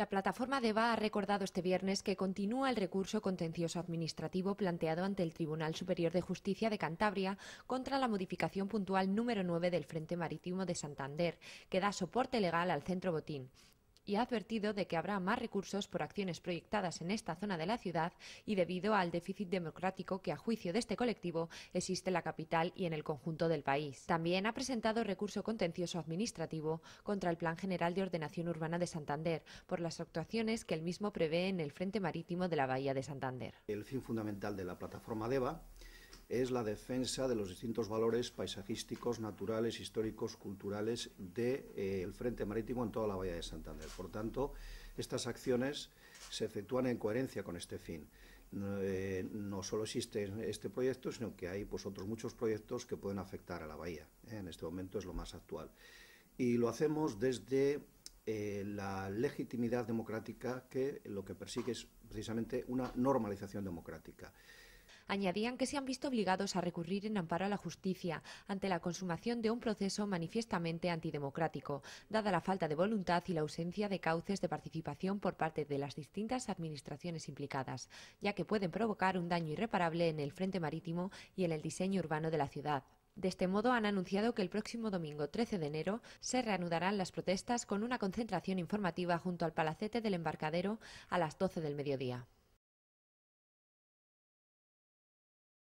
La plataforma DEVA ha recordado este viernes que continúa el recurso contencioso administrativo planteado ante el Tribunal Superior de Justicia de Cantabria contra la modificación puntual número 9 del Frente Marítimo de Santander, que da soporte legal al Centro Botín y ha advertido de que habrá más recursos por acciones proyectadas en esta zona de la ciudad y debido al déficit democrático que a juicio de este colectivo existe en la capital y en el conjunto del país. También ha presentado recurso contencioso administrativo contra el Plan General de Ordenación Urbana de Santander por las actuaciones que el mismo prevé en el frente marítimo de la Bahía de Santander. El fin fundamental de la plataforma DEVA es la defensa de los distintos valores paisajísticos, naturales, históricos, culturales del eh, Frente Marítimo en toda la Bahía de Santander. Por tanto, estas acciones se efectúan en coherencia con este fin. No, eh, solo existe este proyecto, sino que hay pues, otros muchos proyectos que pueden afectar a la bahía. ¿eh? En este momento es lo más actual. Y lo hacemos desde la legitimidad democrática que lo que persigue es precisamente una normalización democrática. Añadían que se han visto obligados a recurrir en amparo a la justicia ante la consumación de un proceso manifiestamente antidemocrático, dada la falta de voluntad y la ausencia de cauces de participación por parte de las distintas administraciones implicadas, ya que pueden provocar un daño irreparable en el frente marítimo y en el diseño urbano de la ciudad. De este modo, han anunciado que el próximo domingo 13 de enero se reanudarán las protestas con una concentración informativa junto al Palacete del Embarcadero a las 12 del mediodía.